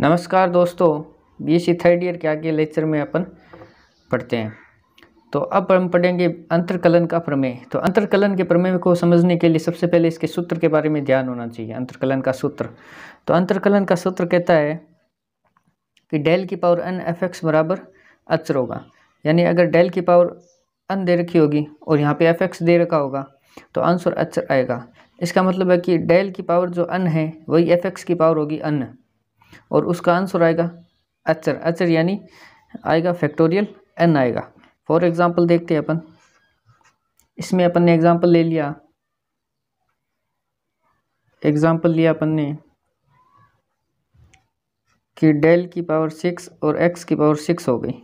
नमस्कार दोस्तों BSc third year के आगे लेक्चर में अपन पढ़ते हैं तो अब हम पढ़ेंगे अंतर्कलन का प्रमेय तो अंतर्कलन के प्रमेय को समझने के लिए सबसे पहले इसके सूत्र के बारे में ध्यान होना चाहिए अंतर्कलन का सूत्र तो अंतर्कलन का सूत्र कहता है कि डेल की पावर एन एफ एक्स बराबर अचर होगा यानी अगर डेल की पावर अन दे रखी होगी और यहाँ पे एफ एक्स दे रखा होगा तो आंसर अचर आएगा इसका मतलब है कि डेल की पावर जो अन है वही एफ एक्स की पावर होगी अन और उसका आंसर आएगा अचर अचर यानी आएगा फैक्टोरियल एन आएगा फॉर एग्ज़ाम्पल देखते हैं अपन इसमें अपन ने एग्ज़ाम्पल ले लिया एग्ज़ाम्पल लिया अपन ने कि डेल की पावर सिक्स और एक्स की पावर सिक्स हो गई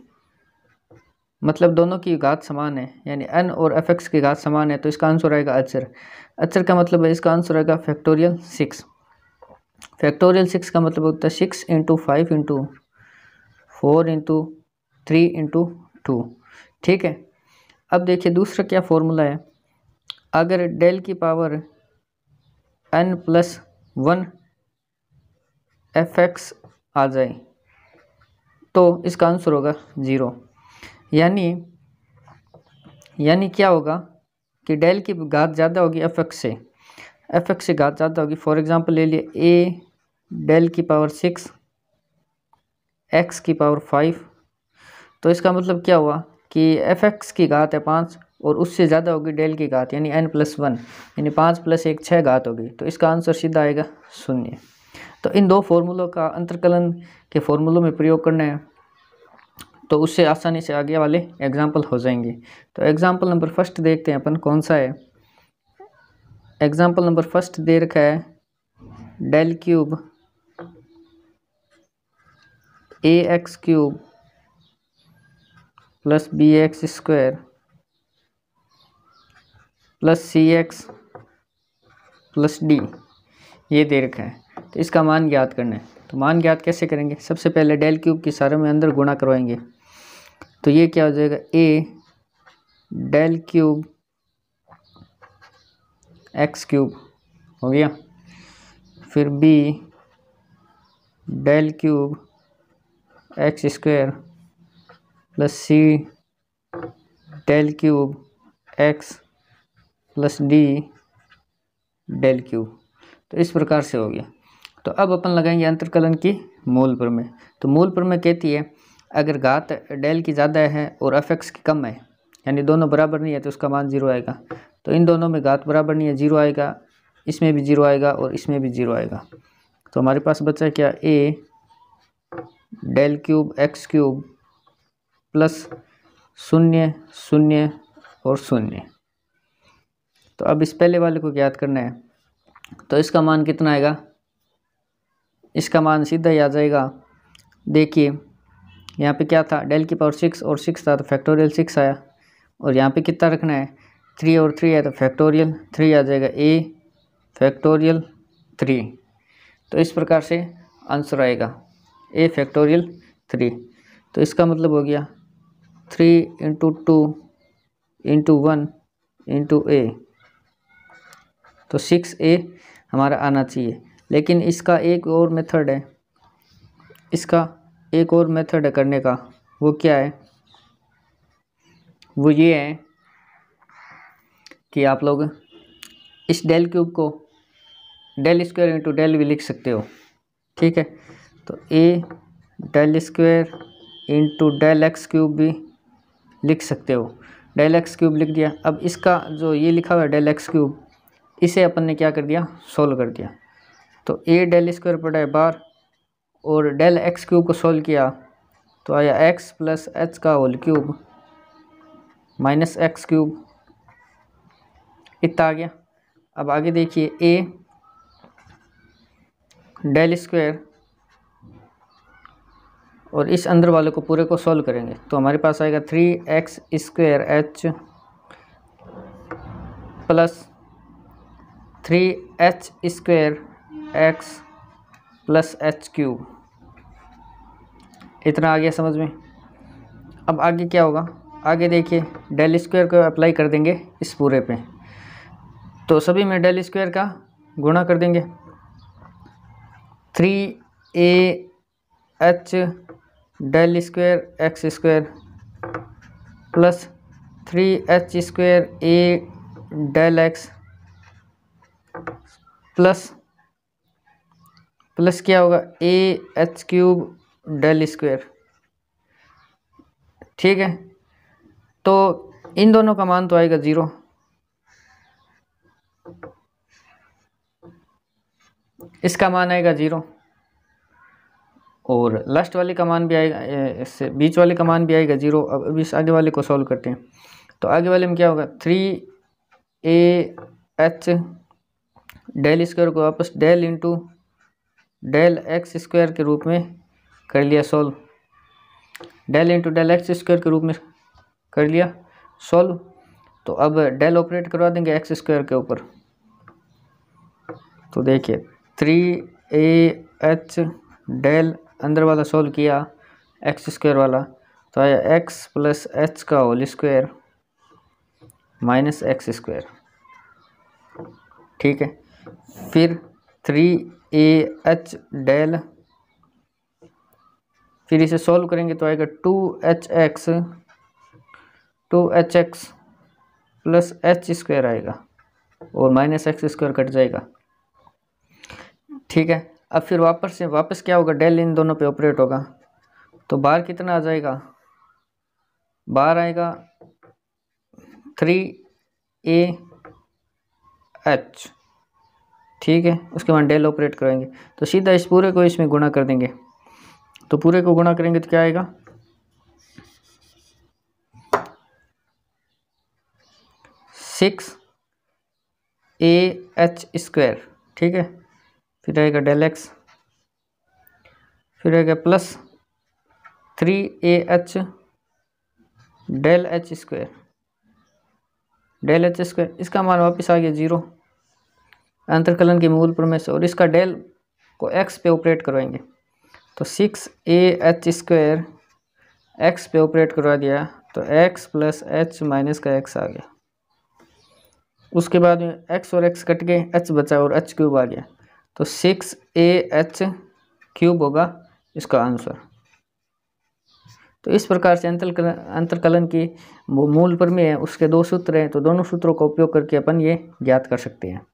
मतलब दोनों की घात समान है यानी एन और एफ एक्स की घात समान है तो इसका आंसर आएगा अचर अचर का मतलब है इसका आंसर आएगा फैक्टोरियल सिक्स फैक्टोरियल सिक्स का मतलब होता है six into five into four into three into two ठीक है अब देखिए दूसरा क्या फॉर्मूला है अगर डेल की power n plus one f x आ जाए तो इसका आंसर होगा ज़ीरो यानी यानी क्या होगा कि डेल की घात ज़्यादा होगी एफ एक्स से एफ एक्स की घात ज़्यादा होगी फॉर एग्जांपल ले लिए ए डेल की पावर सिक्स एक्स की पावर फाइव तो इसका मतलब क्या हुआ कि एफ एक्स की घात है पाँच और उससे ज़्यादा होगी डेल की घात यानी एन प्लस वन यानी पाँच प्लस एक छः घात होगी तो इसका आंसर सीधा आएगा शून्य तो इन दो फॉर्मूलों का अंतर्कलन के फॉर्मूलों में प्रयोग करना है तो उससे आसानी से आगे वाले एग्जाम्पल हो जाएंगे तो एग्जाम्पल नंबर फर्स्ट देखते हैं अपन कौन सा है एग्जाम्पल नंबर फर्स्ट दे रखा है del cube a x cube plus b x square plus c x plus d ये दे रखा है तो इसका मान ज्ञात करना है तो मान ज्ञात कैसे करेंगे सबसे पहले डेल क्यूब के सारे में अंदर गुणा करवाएंगे तो ये क्या हो जाएगा a del cube x cube हो गया फिर b del cube x square plus c del cube x plus d del cube तो इस प्रकार से हो गया तो अब अपन लगाएंगे अंतर्कलन की मूल प्रमेय तो मूल प्रमेय कहती है अगर घात डेल की ज़्यादा है और एफ एक्स की कम है यानी दोनों बराबर नहीं है तो उसका मान जीरो आएगा तो इन दोनों में घात बराबर नहीं है जीरो आएगा इसमें भी जीरो आएगा और इसमें भी जीरो आएगा तो हमारे पास बचा क्या a del cube x cube plus शून्य शून्य और शून्य तो अब इस पहले वाले को याद करना है तो इसका मान कितना आएगा इसका मान सीधा ही आ जाएगा देखिए यहाँ पे क्या था डेल की पावर सिक्स और सिक्स था तो फैक्टोरियल सिक्स आया और यहाँ पे कितना रखना है थ्री और थ्री है तो फैक्टोरियल थ्री आ जाएगा ए फैक्टोरियल थ्री तो इस प्रकार से आंसर आएगा ए फैक्टोरियल थ्री तो इसका मतलब हो गया three into two into one into a तो सिक्स ए हमारा आना चाहिए लेकिन इसका एक और मेथड है इसका एक और मेथड है करने का वो क्या है वो ये है कि आप लोग इस डेल क्यूब को डेल स्क्वायर इंटू डेल भी लिख सकते हो ठीक है तो a del square into del x cube भी लिख सकते हो डेल एक्स क्यूब लिख दिया अब इसका जो ये लिखा हुआ है डेल एक्स क्यूब इसे अपन ने क्या कर दिया सोल्व कर दिया तो ए डेल स्क्वायर पड़ा है बार और डेल एक्स क्यूब को सोल्व किया तो आया एक्स प्लस एच का whole cube minus x cube कितना आ गया अब आगे देखिए ए डेल स्क्वायर और इस अंदर वाले को पूरे को सॉल्व करेंगे तो हमारे पास आएगा three x square h plus three h square x plus h cube इतना आ गया समझ में अब आगे क्या होगा आगे देखिए डेल स्क्वायर को अप्लाई कर देंगे इस पूरे पे तो सभी में डेल स्क्वायर का गुणा कर देंगे three a h del square x square plus three h square a del x plus plus क्या होगा a h cube del square ठीक है तो इन दोनों का मान तो आएगा ज़ीरो इसका मान आएगा ज़ीरो और लास्ट वाले का मान भी आएगा इससे बीच वाले का मान भी आएगा ज़ीरो अब अभी इस आगे वाले को सॉल्व करते हैं तो आगे वाले में क्या होगा three a h del square को वापस del into del x square के रूप में कर लिया solve del into del x square के रूप में कर लिया सॉल्व तो अब डेल ऑपरेट करवा देंगे एक्स स्क्वायर के ऊपर तो देखिए थ्री ए एच डेल अंदर वाला सोल्व किया एक्स स्क्वायर वाला तो आया एक्स प्लस एच का whole square minus x square ठीक है फिर थ्री ए एच डेल फिर इसे सॉल्व करेंगे तो आएगा two h x two h x plus h square आएगा और माइनस एक्स स्क्वायर कट जाएगा ठीक है अब फिर वापस से वापस क्या होगा डेल इन दोनों पे ऑपरेट होगा तो बार कितना आ जाएगा बार आएगा थ्री ए एच ठीक है उसके बाद डेल ऑपरेट करेंगे तो सीधा इस पूरे को इसमें गुणा कर देंगे तो पूरे को गुणा करेंगे तो क्या आएगा सिक्स ए एच स्क्वायर ठीक है फिर आएगा डेल एक्स फिर आएगा plus three a h del h square del h square इसका मान वापस आ गया जीरो अंतरकलन के मूल से और इसका डेल को एक्स पे ऑपरेट करवाएंगे तो six a h square x पे ऑपरेट करवा दिया तो एक्स प्लस एच माइनस का एक्स आ गया उसके बाद में एक्स और एक्स कट गए एच बचा और एच क्यूब आ गया तो सिक्स ए एच क्यूब होगा इसका आंसर तो इस प्रकार से अंतरकलन अंतरकलन की मूल प्रमेय है उसके दो सूत्र हैं तो दोनों सूत्रों का उपयोग करके अपन ये ज्ञात कर सकते हैं